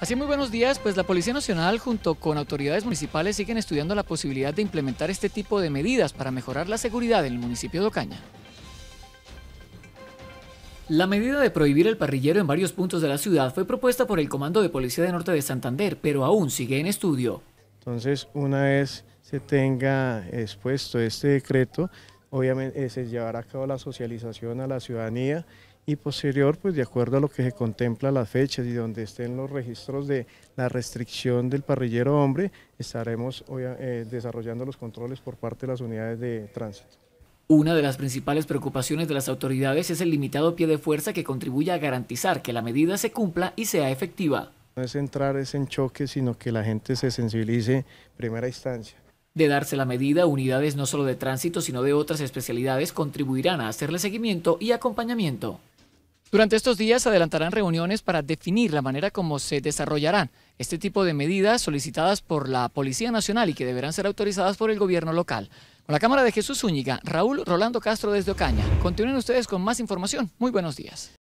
Así muy buenos días, pues la Policía Nacional junto con autoridades municipales siguen estudiando la posibilidad de implementar este tipo de medidas para mejorar la seguridad en el municipio de Ocaña. La medida de prohibir el parrillero en varios puntos de la ciudad fue propuesta por el Comando de Policía de Norte de Santander, pero aún sigue en estudio. Entonces, una vez se tenga expuesto este decreto, obviamente eh, se llevará a cabo la socialización a la ciudadanía y posterior, pues de acuerdo a lo que se contempla las fechas y donde estén los registros de la restricción del parrillero hombre, estaremos eh, desarrollando los controles por parte de las unidades de tránsito. Una de las principales preocupaciones de las autoridades es el limitado pie de fuerza que contribuye a garantizar que la medida se cumpla y sea efectiva. No es entrar es en choque, sino que la gente se sensibilice en primera instancia. De darse la medida, unidades no solo de tránsito, sino de otras especialidades contribuirán a hacerle seguimiento y acompañamiento. Durante estos días adelantarán reuniones para definir la manera como se desarrollarán este tipo de medidas solicitadas por la Policía Nacional y que deberán ser autorizadas por el gobierno local. Con la cámara de Jesús Zúñiga, Raúl Rolando Castro desde Ocaña. Continúen ustedes con más información. Muy buenos días.